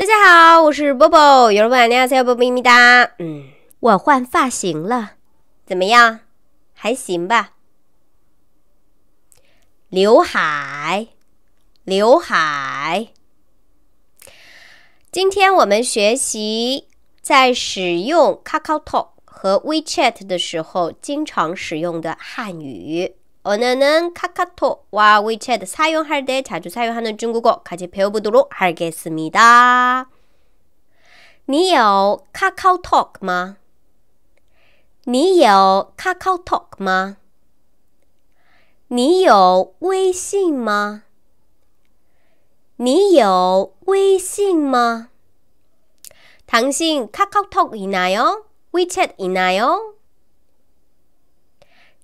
大家好，我是波波。夜晚你好，小波咪咪哒。嗯，我换发型了，怎么样？还行吧。刘海，刘海。今天我们学习在使用 Kakao Talk 和 WeChat 的时候经常使用的汉语。 언어는 카카토와 위챗 사용할 때 자주 사용하는 중국어 같이 배워보도록 하겠습니다. 你有 카카오톡 吗?你有 카카오톡 吗?你有微信吗?你有微信吗? 당신 카카오톡 이나요? 위챗 이나요?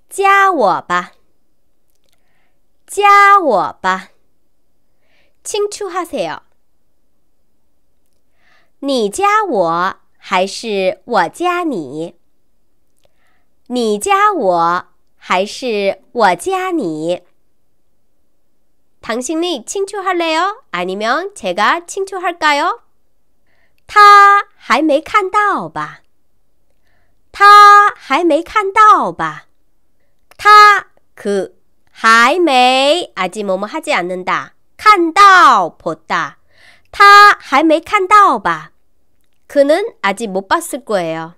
加我吧。加我吧. 칭추하세요. 你加我还是我加你?你加我还是我加你? 당신이 칭추할래요? 아니면 제가 칭추할까요? 他还没看到吧?他还没看到吧?他그 还没 아직 뭐뭐 하지 않는다. 看到 보다. 他还没看到吧? 그는 아직 못 봤을 거예요.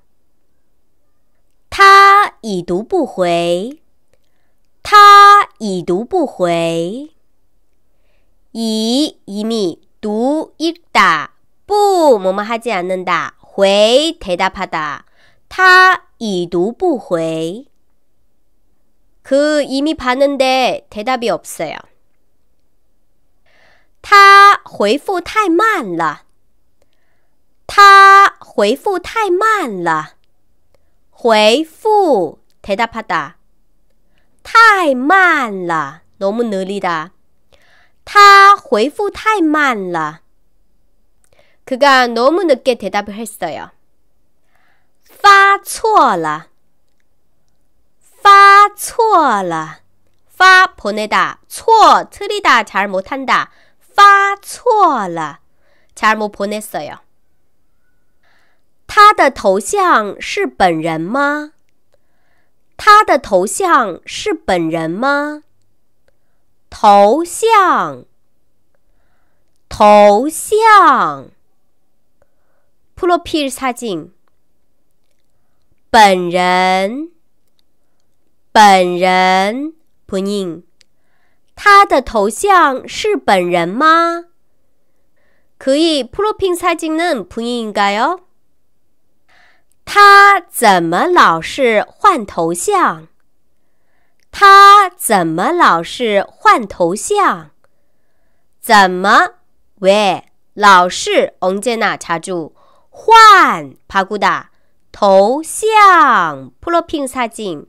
他已读不回.他已读不回.이 이미 두 읽다. 뿌 뭐뭐 하지 않는다. 回 대답하다. 他已读不回.그 이미 봤는데 대답이 없어요. 他回复太慢了.他回复太慢了.回复 대답하다. 太慢了. 너무 느리다. 他回复太慢了. 그가 너무 늦게 대답을 했어요. 发错了.发错了，发普内达错特里达查尔姆坦发错了查尔姆普内塞他的头像是本人吗？他的头像是本人吗？头像，头像，普洛皮日察本人。本人普宁，他的头像是本人吗？可以普罗平才进呢，普宁该哟。他怎么老是换头像？他怎么老是换头像？怎么喂？老是洪建娜插住换帕古达头像普罗平才进。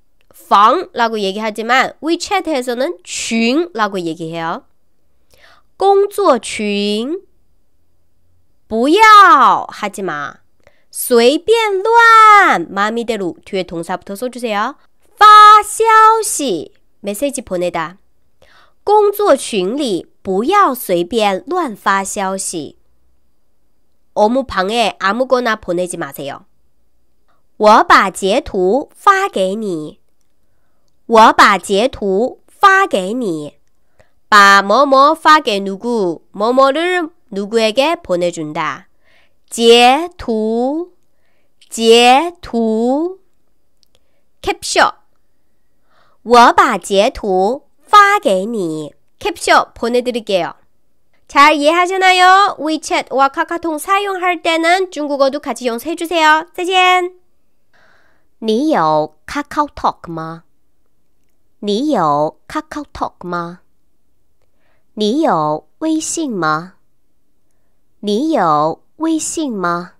방라고 얘기하지만 WeChat에서는 群라고 얘기해요. 工作群不要 하지마 随便乱마음대로 뒤에 동사부터 써주세요. 发消息 메시지 보내다 工作群里不要随便乱发消息 업무 방에 아무거나 보내지 마세요. 我把截图发给你。 我把截图发给你。把뭐뭐 파게 누구 뭐뭐를 누구에게 보내준다.截图,截图, 캡처. 我把截图发给你. 캡처 보내드릴게요. 잘 이해하시나요? 위챗와 카카통 사용할 때는 중국어도 같이 용서해주세요. 再见.你有 카카오톡 吗?你有 Coco Talk 吗？你有微信吗？你有微信吗？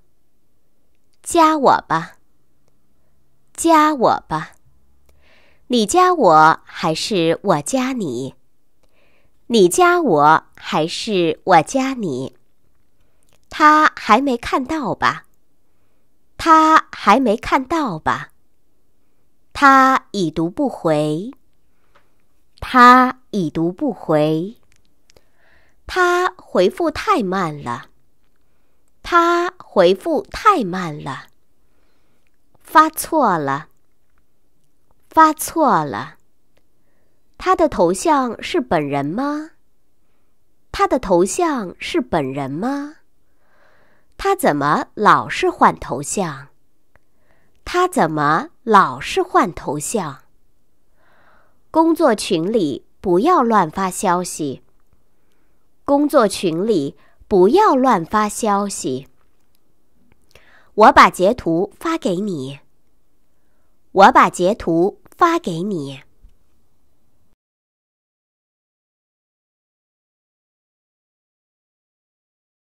加我吧。加我吧。你加我还是我加你？你加我还是我加你？他还没看到吧？他还没看到吧？他已读不回。他已读不回。他回复太慢了。他回复太慢了。发错了。发错了。他的头像是本人吗？他的头像是本人吗？他怎么老是换头像？他怎么老是换头像？工作群里不要乱发消息。工作群里不要乱发消息。我把截图发给你。我把截图发给你。